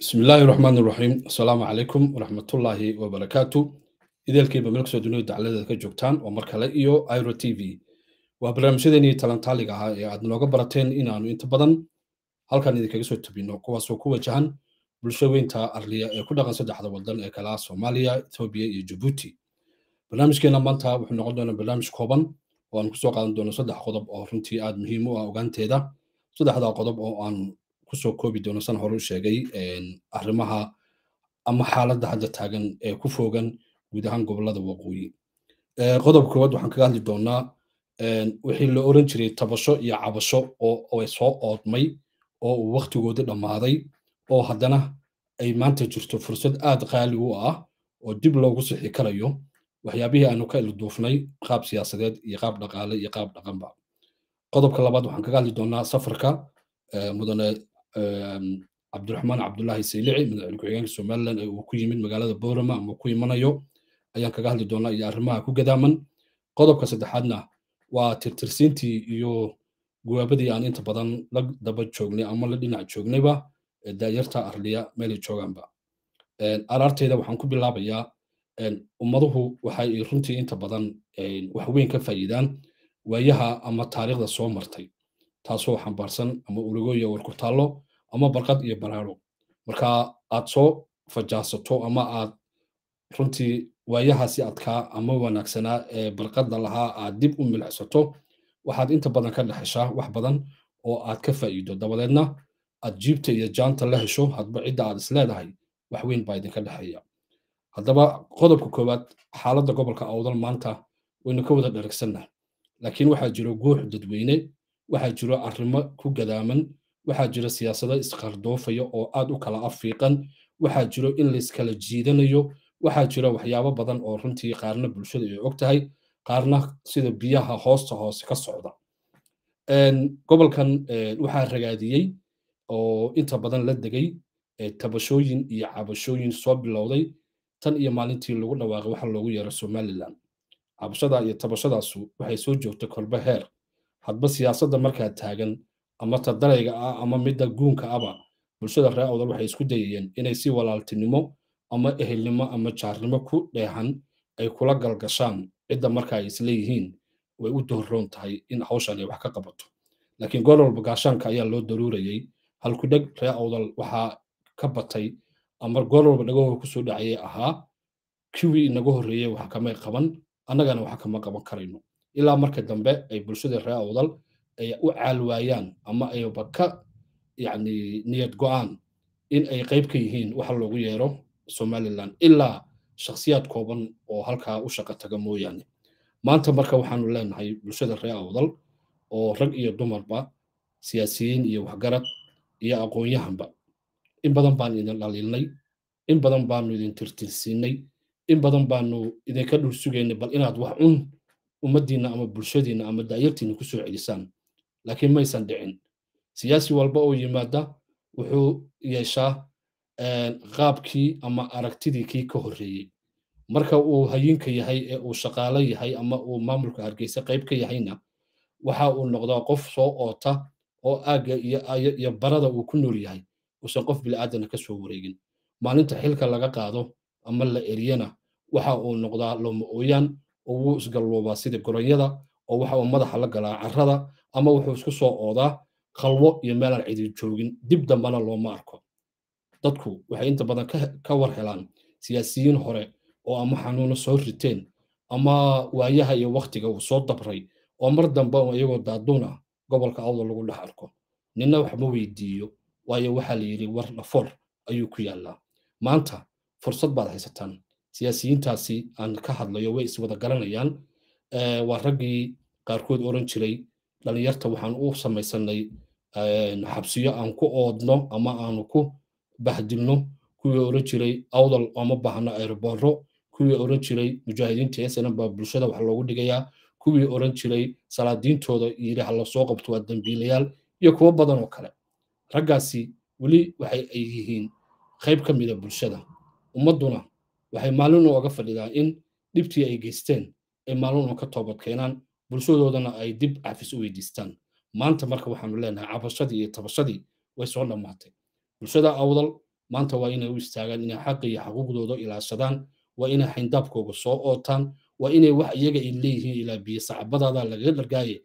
bismi illaahi raxmaan iraxiim assalaamu calaykum waraxmatullaahi wabarakaatu ideelkiiba meel kusoo duniyadu dacladeeda ka joogtaan oo mar kale iyo iro t v waa barnaamijyadeennii talantaaliga ahaa ee aad nooga barateen inaanu inta badan halkan idinkaga soo tebino kuwaasoo ku wajahan bulsho weynta arliya ee ku dhaqan saddexda wadan ee kala soomaaliya etoobiya iyo jabuuti barnaamijkeena maanta wuxuu noqon doonaa barnaamij kooban oo aan kusoo qaadan doono saddex qodob oo runtii aad muhiim u ah ogaanteeda saddexdaa qodob oo aan kusoo koobi doono san hore u sheegay arrimaha ama xaaladda hadda taagan ee ku foogan guud ahaan gobolada waqooyi qodob koowaad waxaan kaga hadli doonaa wixii la oran jiray tabasho iyo cabasho oo soo oodmay oo uu waktigooda dhammaaday oo haddana ay maanta jirto fursad aad qaali u ah oo dib loogu sixi karayo waxyaabihii aanu ka ilduufnay qaab siyaasadeed iyo qaab dhaqaale iyo qaab dhaqanba qodobka labaad waxaan kaga hadli doonaa safarka mudane cabdiraxmaan ehm, cabdulaahi saylici madaxweyne ku-xigeenka somalilan uu ku yimid magaalada borama ama ku imanayo ayaan kaga hadli doonaa iyo arrimaha ku gadaaman qodobka saddexaadna waa tirtirsiintii iyo guwaabadii aan inta badan la daba joognay ama la dhinac joognayba daayarta arliya meelay joogaanba ehm, araarteyda waxaan ku bilaabayaa ehm, ummaduhu waxay runtii inta badan waxweyn ka faa'iidaan waayaha ama taariikhda soo martay taasoo xambaarsan ama ulogo iyo warkurtaallo ama barqad iyo baraaro marka aad soo fajaasato ama aad runtii waayahaasi adkaa ama wanaagsanaa ee barqadda lahaa aad dib u milixsato waxaad inta badan ka dhexeshaa wax badan oo aad ka faa'iido dabadeedna aad jiibta iyo jaanta la hesho hadba cidda aad isleedahay wax weyn baa idinka dhexeeya haddaba qodobka koowaad xaaladda gobolka awdal maanta waynu ka wada dharagsannaha laakiin waxaa jiro guux dadweyne waxaa jiro arrimo ku gadaaman waxaa jiro siyaasado isqardoofaya oo aad u kala afiiqan waxaa jiro in layskala jiidanayo waxaa jiro waxyaabo badan oo runtii qaarna bulshada ay og tahay qaarna sida biyaha hoosta hoose ka socda gobolkan waxaa ragaadiyey oo inta badan la degay tabashooyin iyo cabashooyin soo bilowday tan iyo maalintii lagu dhawaaqay waxa loogu yeero somalilan cabashadaa iyo tabashadaasu waxay soo joogtay korba heer hadba siyaasadda markaa taagan ama ta darayga ah ama midda guunka aba bulshada reer awdal waxay isku dayayeen inay si walaaltinimo ama ehelnimo ama jaarnimo ku dheehan ay kula galgashaan cidda marka ay isleeyihiin way u doorroon tahay in hawshan ay wax ka qabato laakiin goor walba gaashaanka ayaa loo daruurayey halkudheg reer awdal waxaa ka batay ama goor walba dhagahoo kusoo dhacayay ahaa kuwii inaga horreeyey wax kamay qaban annagana wax kama qaban karayno ilaa marka dambe ay bulshada ree awdal ay u caalwaayaan ama ayba ka yani niyad go-aan in ay qayb ka yihiin waxa loogu yeero somalilan ilaa shaksiyaad kooban oo halkaa u shaqo taga mooyaane maanta marka waxaanu leenahay bulshada reer awdal oo rag iyo dumarba siyaasiyiin iyo waxgarad iyo aqoonyahanba in badan baanu idin dhaliilnay in badan baanu idin tirtirsiinay in badan baanu idinka dhul sugaynay bal inaad wax un ummadiinna ama bulshadiinna ama daayartiinna kusoo celisaan laakiin maysan dhicin siyaasi walba oo yimaada wuxuu yeeshaa eh, qaabkii ama aragtidii kii ka horreeyey marka uu hayinka yahay ee uu shaqaalo yahay ama uu maamulka hargeysa qayb ka yahayna waxa uu noqdaa qof soo oota oo aaga iyo barada uu ku nool yahay uusan qof bilaaadana ka soo wareegin maalinta xilka laga qaado ama la eriyana waxa uu noqdaa loma ooyaan oo wuu isgalluubaa sida goronyada oo waxa uu madaxa la galaa carrada ama wuxuu isku soo oodaa qalwo iyo meelaan cidi joogin dib dambana looma arko dadku waxay inta badan ka war helaan siyaasiyiin hore oo ama xanuuno soo riteen ama waayaha iyo wakhtiga uu soo dabray oo mar dambe iyagoo daaduun ah gobolka awda lagu dhex arko ninna wax ma weydiiyo waayo waxaa la yidhi war dhafoor ayuu ku yaallaa maanta fursad baad haysataan siyaasiyiintaasi aan ka hadlayo way iswada garanayaan waa raggii qaarkood oran jiray dhalinyarta waxaan u samaysanay xabsiyo aan ku oodno ama aanu ku bahdilno kuwii oran jiray awdal oma baahno aerobooro kuwii oran jiray mujaahidiinta esanan baa bulshada wax loogu dhigayaa kuwii oran jiray salaadiintooda yidhi halasoo lasoo qabto waa dambiilayaal iyo kuwo badan oo kale raggaasi weli waxa ay yihiin qayb ka mida ah bulshada ummadduna waxay maalin oga fadhidaan in dhibtii ay geysteen ay maalinoo ka toobad keenaan bulshadoodana ay dib cafis u weydiistaan maanta marka waxaanu leenahay cabashadii iyo tabashadii way soo dhammaatay bulshada awdal maanta waa inay u istaagaan inay xaqa iyo xaquuqdooda ilaashadaan waa inay xayndaabkooga soo ootaan waa inay wax iyaga ay leeyihiin ilaa biyo saxabadaada lagaga dhargaaye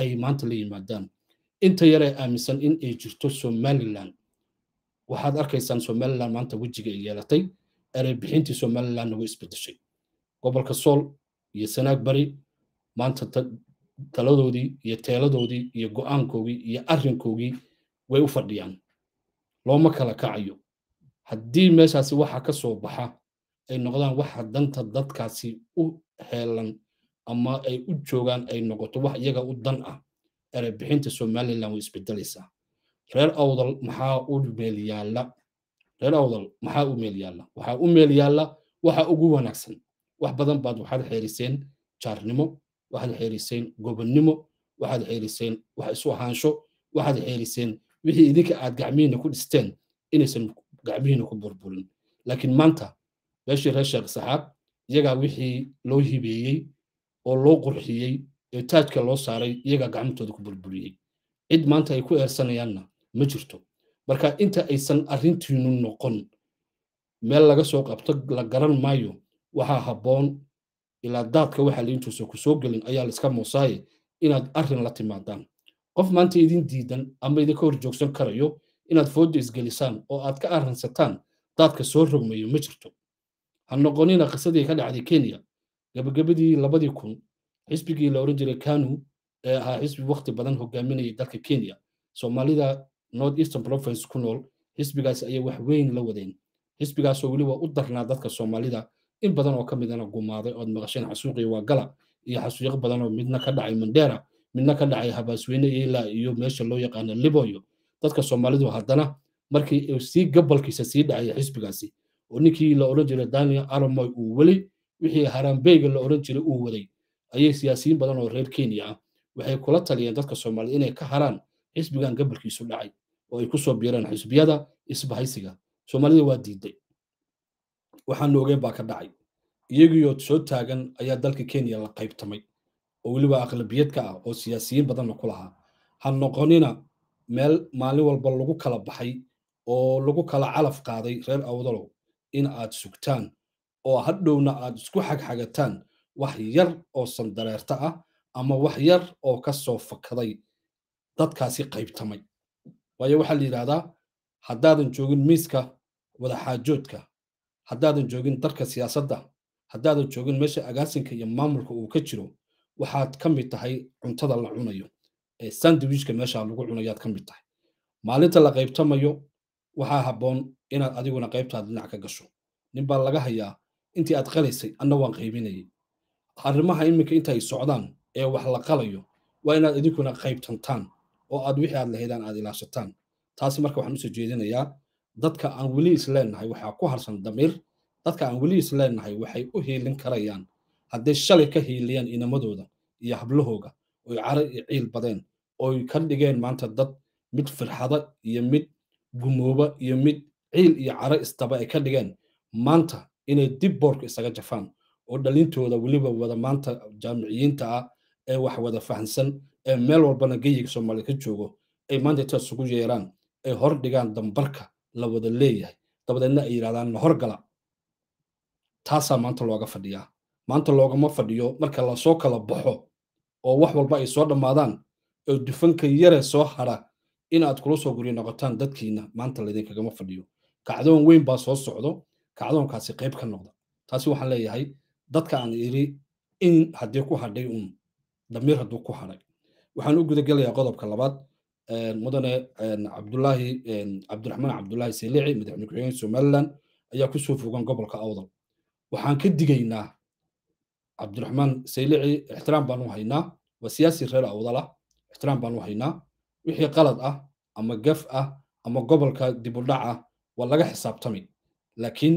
ay maanta la yimaadaan inta yaree aaminsan in ay jirto somalilan waxaad arkaysaan somalilan maanta wejiga ay yeelatay erey bixintii somalilan nagu isbedeshay gobolka sool iyo sanaag bari maanta taladoodii iyo teeladoodii iyo go'aankoogii iyo arrinkoogii way u fadhiyaan looma kala kacayo haddii meeshaasi waxa ka soo baxa ay noqdaan waxa danta dadkaasi u heelan ama ay u joogaan ay noqoto wax iyaga u dan ah erey bixinta somalilan way isbedelaysaa reer awdal maxaa u meel yaalla reer awdal maxaa u meel yaalla waxaa u meel yaalla waxa ugu wanaagsan wax badan baad waxaad xeeriseen jaarnimo waxaad xeeriseen gobonnimo waxaad xeeriseen wax isu ahaansho waxaad xeeriseen wixii idinka aad gacmihiina ku dhisteen inaysan gacmihiina ku burburin laakiin maanta meeshii reer sheekh saxaab iyagaa wixii loo hibeeyey oo loo qurxiyey ee taajka loo saaray iyagaa gacmantooda ku burburiyey cid maanta ay ku eersanayaanna ma jirto marka inta aysan arintiinu noqon meel laga soo qabto la garan maayo waxaa habboon ilaa daadka waxa laintuusa ku soo gelin ayaa laiska muusaaye inaad arrin la timaadaan qof maanta idin diidan ama idinka hor joogsan karayo inaad foodda isgelisaan oo aad ka arrinsataan daadka soo rogmayo ma jirto ha noqonina qisadii ka dhacday kenya gabagabadii labadii kun xisbigii la oran jiray kanu ee ahaa xisbi wakti badan hogaaminayay dalka kenya soomaalida north eastern province ku nool xisbigaas ayay wax weyn la wadeen xisbigaasoo weliba u darnaa dadka soomaalida in badan oo ka midana gumaaday ood maqasheen xasuuqii waa gala iyo xasuuq badanoo midna ka dhacay mandera midna ka dhacay habaasweyne ilaa iyo meesha loo yaqaano liboyo dadka soomaalidu haddana markii sii gabalkiisa sii dhacaya xisbigaasi oo ninkii la odhan jiray daniel aramoy uu weli wixii haraambeyga la oran jiray uu waday ayay siyaasiyiin badan oo reer kenya ah waxay kula taliyeen dadka soomaalida inay ka haraan xisbigan gabalkiisu dhacay oo ay kusoo biireen xisbiyada isbahaysiga soomaalida waa diiday waxaan la ogeen baa ka dhacay iyagiioo soo taagan ayaa dalka kenya la qaybtamay oo weliba aqlabiyadka ah oo siyaasiyiin badanna ku lahaa ha noqonina meel maalin walba lagu kala baxay oo lagu kala calaf qaaday reer awdalow in aad sugtaan oo hadhowna aad isku xagxagataan wax yar oo sandareerta ah ama wax yar oo ka soo fakaday dadkaasi qaybtamay waayo waxaa la yidhaahdaa haddaadan joogin miiska wada xaajoodka haddaadan joogin darka siyaasadda haddaadan joogin meesha agaasinka iyo maamulka uu ka jiro waxaad ka mid tahay cuntada la cunayo ee sandwichka meesha lagu cunayaad ka mid tahay maalinta la qaybtamayo waxaa habboon inaad adiguna qaybtaad dhinac ka gasho nin baa laga hayaa intii aad qalaysay anna waan qaybinayay arrimaha iminka inta ay socdaan ee wax la qalayo waa inaad idinkuna qaybtantaan oo aad wixii aad lahaydaan aad ilaashataan taasi marka waxaan usoo jeedinayaa dadka aan weli isleennahay waxaa ku harsan damiir dadka aan weli isleennahay waxay u hiilin karayaan hadday shalay ka hiiliyaan inamadooda iyo hablahooga oy caro iyo ciil badeen oy ka dhigeen maanta dad mid firxada iyo mid gumooba iyo mid ciil iyo caro istaba ay ka dhigeen maanta inay dib boorka isaga jafaan oo dhalintooda weliba wada maanta jaamiciyiinta ah ee wax wada fahansan ee meel walbana geyiga soomaaliya ka joogo ay maanta intaas ugu yeeraan ay hor dhigaan dambarka la wada leeyahay dabadeedna ay yidhahdaan horgala taasaa maanta looga fadhiyaa maanta loogama fadhiyo marka lasoo kala baxo oo wax walba ay soo dhammaadaan oo dufanka yare soo hadha inaad kula soo guryo noqotaan dadkiina maanta laydinkagama fadhiyo kacdoon weyn baa soo socdo kacdoonkaasi qayb ka noqda taasi waxaan leeyahay dadka aan iri in haddii ku hadhay uun damiir hadduu ku hadhay waxaan u gudagelayaa qodobka labaad mudane cabdulaahi cabdiraxmaan cabdulaahi selici madaxweyne ku-xigeenka somalilan ayaa kusoo fogan gobolka awdal waxaan ka digaynaa cabdiraxmaan selici ixtiraam baanu haynaa waa siyaasi reer awdal ah ixtiraam baanu haynaa wixii qalad ah ama gaf ah ama gobolka dibudhac ah waa laga xisaabtami laakiin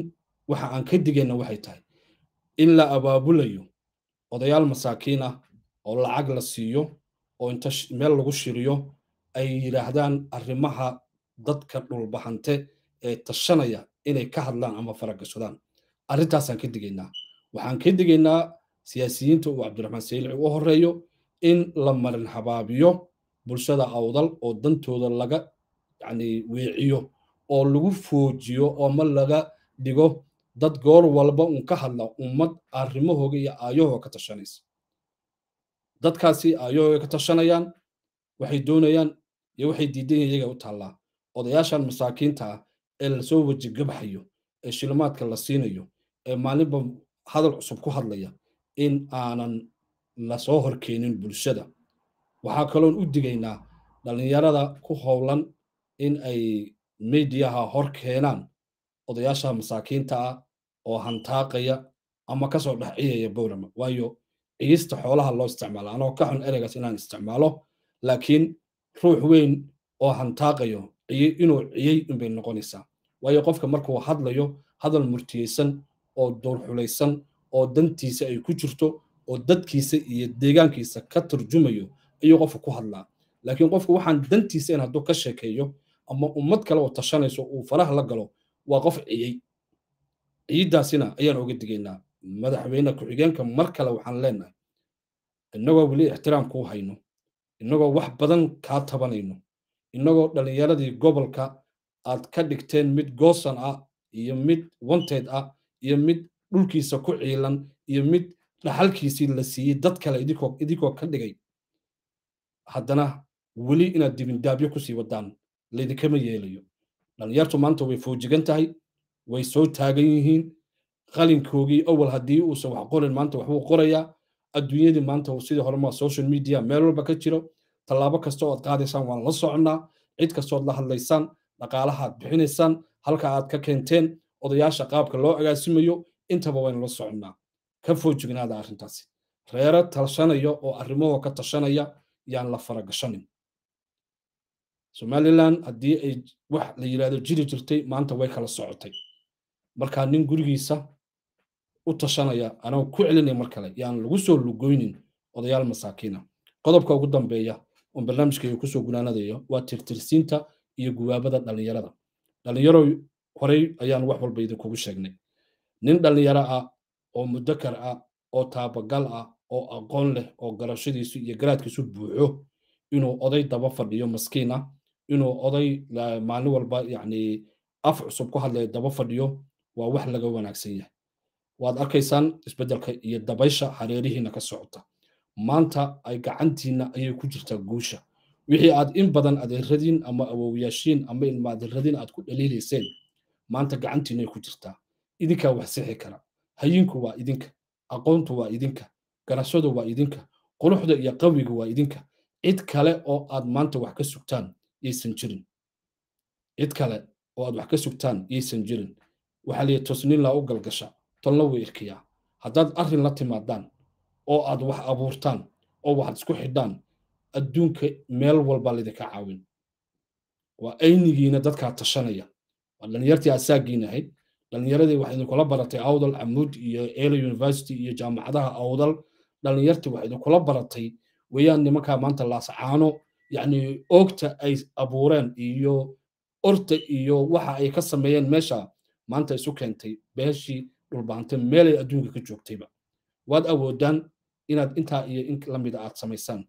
waxa aan ka digayna waxay tahay in la abaabulayo odayaal masaakiin ah oo lacag la siiyo oo inta meel lagu shiriyo ay yidhaahdaan arrimaha dadka dhulbahante ee tashanaya inay ka hadlaan ama faragasodaan arrintaasaan ka digaynaa waxaan ka digaynaa siyaasiyiinta uu cabdiraxmaan sayilci u horeeyo in la marin habaabiyo bulshada awdal oo dantooda laga yani weeciyo oo lagu foojiyo oo ma laga dhigo dad goor walba uun ka hadla ummad arrimahooga iyo aayahooga ka tashanaysa dadkaasi ayagoo ah, ka tashanayaan waxay doonayaan iyo waxay diidayan iyaga u taallaa odayaashan masaakiinta ah ee lasoo wejigabxayo ee shilimaadka la siinayo ee maalinba hadal cusub ku hadlaya in aanan lasoo horkeenin bulshada waxaa kaloon u digaynaa dhallinyarada ku howlan in ay mediyaha hor keenaan odayaasha masaakiinta ah oo hantaaqaya ama kasoo dhexciyaya bowrama waayo ciista xoolaha loo isticmaalo anoo ka xun ereygaas inaan isticmaalo laakiin ruux weyn oo hantaaqayo inuu ciyey inbay noqonaysaa waayo qofka markuu hadlayo hadal murtiyeysan oo duurxulaysan oo dantiisa ay ku jirto oo dadkiisa iyo deegaankiisa ka turjumayo ayuu qofka ku hadlaa laakiin qofku waxaan dantiisa in hadduu ka sheekeeyo ama ummad kale oo tashanayso uu faraha la galo waa qof ciyey ciyidaasina ayaan oga digaynaa madaxweyne ku-xigeenka mar kale waxaan leenahay innagoo weli ixtiraam kuu hayno innagoo wax badan kaa tabanayno innagoo dhallinyaradii gobolka aad ka dhigteen mid goosan ah iyo mid wanteed ah iyo mid dhulkiisa ku ciilan iyo mid dhaxalkiisii la siiyey dad kale idinkoo ka dhigay haddana weli inaad dibindaabyo kusii wadaan laydikama yeelayo dhallinyartu maanta way foojigan tahay way soo taagan yihiin qalinkoogii awal haddii uusan wax qorin maanta waxbuu qorayaa adduunyadii maanta sidii horema social media meel walba ka jiro tallaabo kasta oo qaadaysaan waan la soconnaa cid kastood la hadlaysaan dhaqaalahaad bixinaysaan halka aad ka keenteen odayaasha qaabka loo agaasimayo intaba waynu la soconnaa ka foojignaada arrintaasi reero tashanaya oo arrimahoo ka tashanaya yaan la faragashanin somalilan haddii ay wax la yidhahdo jiri jirtay maanta way kala socotay markaa nin gurigiisa u tashanaya anagoo ku celinaya mar kale yaan lagu soo lugoynin odayaal masaakiina qodobka ugu dambeeya oon barnaamijkayga kusoo gunaanadayo waa tirtirsiinta iyo guwaabada dhallinyarada dhallinyaro horey ayaan wax walba idinkugu sheegnay nin dhallinyaro ah oo mudakar ah oo taabagal ah oo aqoon leh oo garashadiisu iyo garaadkiisu buuxo inuu oday daba fadhiyo maskiin ah inuu oday maalin walba yacni af cusub ku hadlaya daba fadhiyo waa wax laga wanaagsan yahay waad arkaysaan isbedelka iyo dabaysha hareerihiina ka socota maanta ay gacantiina ayay ku jirtaa guusha wixii aad in badan adeeradiin ama awowyaashiin ama ilma adeeradiin aad ku dhaliilayseen maanta gacantiinay ku jirtaa idinkaa wax sixi kara hayinku waa idinka aqoontu waa idinka garashadu waa idinka quruxda iyo qawigu waa idinka cid kale oo aad maanta wax ka sugtaan yaysan jirin cid kale oo aad wax ka sugtaan yaysan jirin waxaa leeyahay toosniinlaa u galgasha tan la wiiqiya haddaad arrin la timaadaan oo aad wax abuurtaan oo waxaad isku xidhaan adduunka meel walba laydinka caawin waa aynigiina dadkaa tashanaya waa dhallinyartii asaaggiin ahayd dhallinyaradii waxay idinkula baratay awdal amuud iyo ele university iyo jaamacadaha awdal dhallinyartii waxay idinkula baratay weeyaan nimankaa maanta laascaano yacni oogta ay abuureen iyo orta iyo waxa ay ka sameeyeen meesha maanta isu keentay beeshii dhulbaantay meelay adduunka ka joogtayba waad awoodaan inaad intaa iyo in lamida aad samaysaan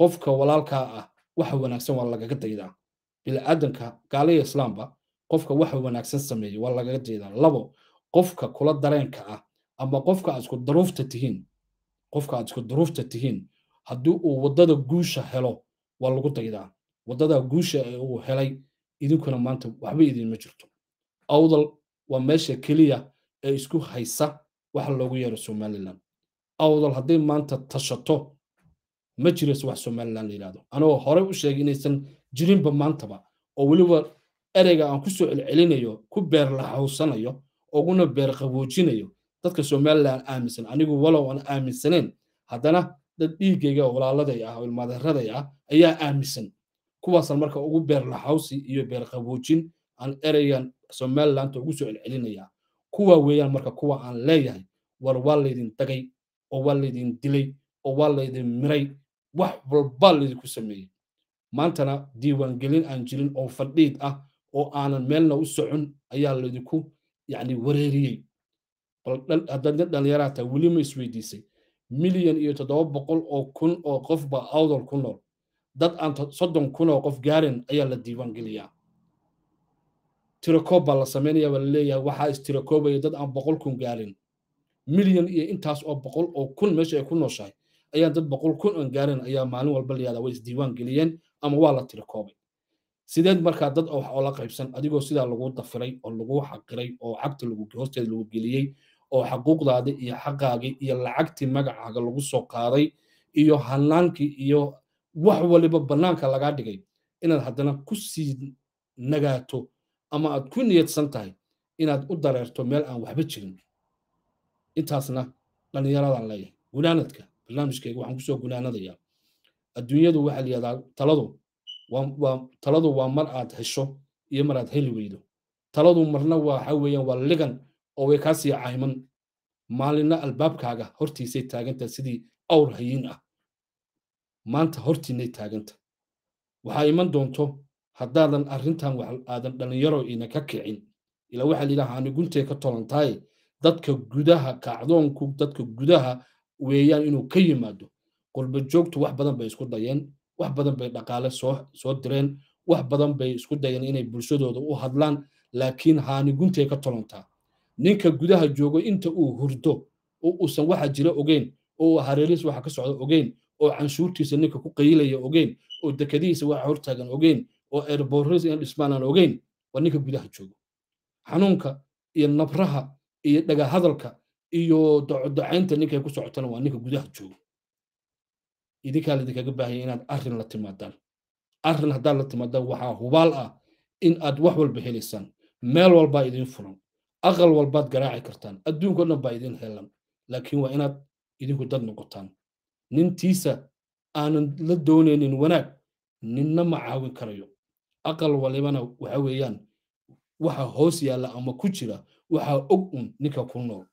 qofka walaalkaa ah waxa wanaagsan waa lagaga daydaa bilaadanka gaaliya islaamba qofka waxa wanaagsan sameeya waa lagaga daydaa labo qofka kula dareenka ah ama qofka aad isku daruufta tihiin qofka aad isku daruufta tihiin haddii uu waddada guusha helo waa lagu daydaa waddadaa guusha ee uu helay idinkuna maanta waxba idinma jirto awdal waa meesha keliya ee isku haysa waxa loogu yeero somalilan awdal hadday maanta tashato ma jiras wax somalilan la yidhahdo anagoo horey u sheegay inaysan jirinba maantaba oo weliba ereyga aan kusoo celcelinayo ku beer lahawsanayo uguna beer qaboojinayo dadka somalilan aaminsan anigu walow aan aaminsaneen haddana dad dhiiggayga walaaladay ah oo ilmaadaraday ah ayaa aaminsan kuwaasaan marka ugu beer lahawsi iyo beer qaboojin aan ereygan somalilanta ugu soo celcelinayaa kuwa weeyaan marka kuwa aan leeyahay war waa laydin dagay oo waa laydin dilay oo waa laydin miray wax walbaa laydinku sameeyey maantana diiwaangelin aan jirin oo fadhiid ah oo aanan meelna u socon ayaa laydinku yacni wareeriyey bal haddadna dhallinyaraa tahay welima isweydiisay milyan iyo toddoba boqol oo kun oo qof baa awdal ku nool dad aan soddon kun oo qof gaarin ayaa la diiwaangeliyaa tirakoob baa la samaynaya baa laleeyahay waxaa istirakoobaya dad aan boqol kun gaarin milyan iyo intaas oo boqol oo kun meesha ay ku nooshahay ayaa dad boqol kun aan gaarin ayaa maalin walba layahda way isdiiwaan geliyeen ama waa la tirakoobay sideed markaa dad wax oola qaybsan adigoo sidaa lagu dafiray oo laguu xaqiray oo cagta hoosteeda lagu geliyey oo xaquuqdaadii iyo xaqaagii iyo lacagtii magacaaga lagu soo qaaday iyo hanaankii iyo wax waliba banaanka lagaa dhigay inaad haddana ku sii nagaato ama aad ku niyadsan tahay inaad u dareerto meel aan waxba jirin intaasna dhallinyaradan leeyahay gunaanadka barnaamijkeyga waxaan kusoo gunaanadayaa adduunyadu waxaa layihahdaa taladu waa taladu waa mar aad hesho iyo mar aad heli weydo taladu marna waa waxa weeyaan waa ligan oo way kaasii cayman maalinna albaabkaaga hortiisay taaganta sidii awr hayin ah maanta hortiinay taaganta waxaa iman doonto haddaadan arintan aadan dhallinyaro ina ka kicin ila waxaa layidhaha aniguntay ka tolantaaye dadka gudaha kacdoonku dadka gudaha weeyaan inuu ka yimaado qurba joogtu wax badan bay isku dayeen wax badan bay dhaqaale soo direen wax badan bay isku dayeen inay bulshadooda u hadlaan laakiin haaniguntay ka tolantaa ninka gudaha joogo inta uu hurdo oo uusan waxa jira ogeyn oo uu hareerihiis waxa ka socda ogeyn oo canshuurtiisa ninka ku qayilaya ogeyn oo dekadihiisa waxa hortaagan ogeyn oo erboris iyo dhismaan aan ogeyn waa ninka gudaha joogo xanuunka iyo nabraha iyo dhagahadalka iyo docodacaynta ninkay ku socotana waa ninka gudaha joogo idinkaa laidinkaga baahaya inaad arin la timaadaan arrin haddaad la timaadaan waxaa hubaal ah in aad wax walba helaysaan meel walbaa idin furan aqal walbaad garaaci kartaan adduunko dhan baa idin helan laakiin waa inaad idinku dad noqotaan nintiisa aanan la doonaynin wanaag ninna ma caawin karayo aqal walibana waxa weeyaan waxa hoos yaalla ama ku jira waxaa og un ninka ku nool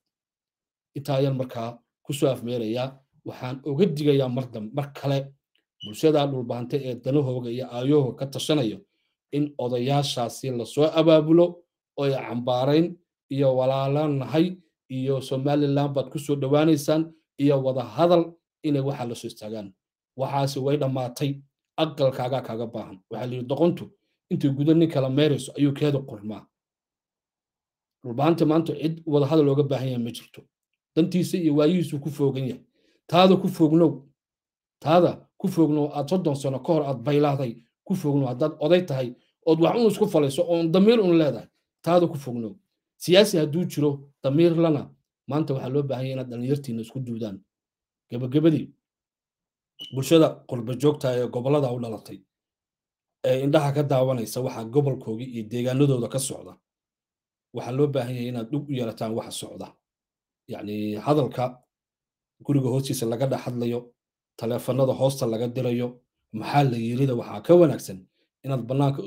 intaa ayaan markaa kusoo afmeerayaa waxaan oga digayaa mardam mar kale bulshadaa dhulbaanta ee danahooga iyo aayahooga ka tashanayo in odayaashaasi lasoo abaabulo oo ay cambaarayn iyo nahay iyo somalilan baad ku soo dhowaanaysaan iyo wada hadal inay waxaa la soo istaagaan waxaase way dhammaatay aqalkaagaa kaaga baahan waxaa la doqontu intii guda nin kala meerayso ayuu keeda qurmaa dhulbaanta maanta cid wadahadal looga baahan yaha ma jirto dantiisa iyo waayihiisuu ku foogan yahay taada ku foognow taada ku foognow aad soddon sano ka hor aad baylaaday ku foognow haddaad oday tahay ood wax un isku falayso oon damiir un leedahay taada ku foognow siyaasi hadduu jiro damiir lana maanta waxaa loo baahan yaha inaad dhallinyartiina isku duudaan gebagabadii bulshada qurba joogta ah ee gobolada u dhalatay ee indhaha ka daawanaysa waxa gobolkooga iyo deegaanadooda ka socda waxaa loo baahan yahay inaad dhug u yeelataan waxa socda yacni hadalka guriga hoostiisa laga dhex hadlayo taleefanada hoosta laga dirayo maxaa la yirida waxaa ka wanaagsan inaad bannaanka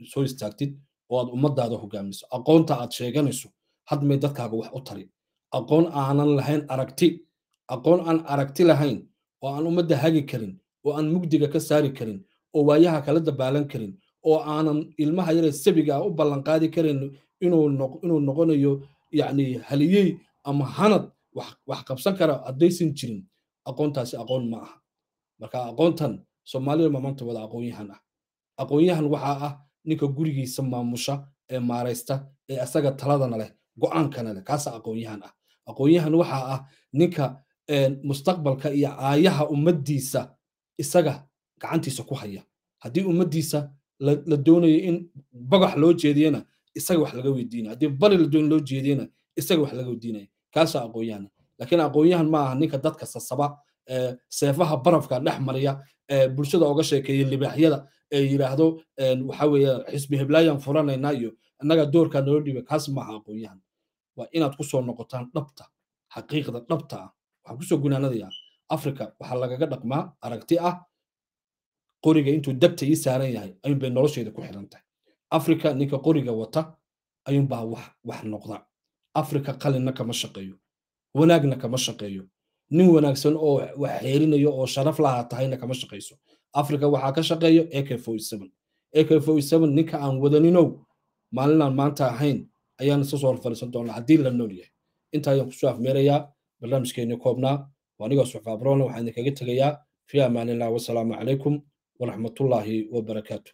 usoo istaagtid oo aad ummadaada hogaamiso aqoonta aad sheeganayso hadmay dadkaaga wax u tari aqoon aanan lahayn aragti aqoon aan aragti lahayn oo aan ummadda hagi karin oo aan mugdiga ka saari karin oo waayaha kala dabaalan karin oo aanan ilmaha yare sabiga ah u ballanqaadi karin inuu noqonayo yani haliyey ama hanad wax qabsan kara haddaysan jirin aqoontaasi aqoon ma aha marka aqoontan soomaalidama maanta wada aqoonyahan ah aqoonyahan waxaa ah ninka gurigiisa maamusha ee maaraysta ee asaga taladana leh go'aankana leh kaasa aqoonyahan ah aqoonyahan waxaa ah ninka mustaqbalka iyo caayaha ummadiisa isaga gacantiisa ku haya haddii ummadiisa la doonayo in bagax loo jeediyana isaga wax laga weydiinay haddii bari ladoon loo jeediyana isaga wax laga weydiinaya kaasaa aqoonyahan laakiin aqoonyahan ma aha ninka dadka sasaba seefaha barafka dhex mariya bulshada oga sheekeeya libaaxyada ee yidhaahdo waxa xisbi heblaayaan furanaynaa iyo annaga doorkaa naloo dhiiba kaas maaha aqoonyahan waa inaad ku noqotaan dhabta xaqiiqda dhabta ah waxaan kusoo gunaanadayaa afrika waxaa lagaga dhaqmaa aragti ah qoriga intuu dabta ii saaran yahay ayuunbay nolosheeda ku xiran tahay afrika ninka qoriga wata ayuunbaa wax wax noqda afrika qalinna kama shaqeeyo wanaagna kama shaqeeyo nin wanaagsan oo wax xeerinayo oo sharaf lahaa tahayna kama shaqeyso afrika waxaa ka shaqeeyo ak ak ninka aan wadaninow maalinaan maanta ahayn ayaana soo soo fadhiisan doonaa haddii la nool yahay intaa ayaan kusoo afmeerayaa barnaamijkeeni koobnaa waa anigaa suxfaabroona waxaan idinkaga tegayaa fi amaanillah wasalaamu calaykum waraxmatullaahi wabarakaatu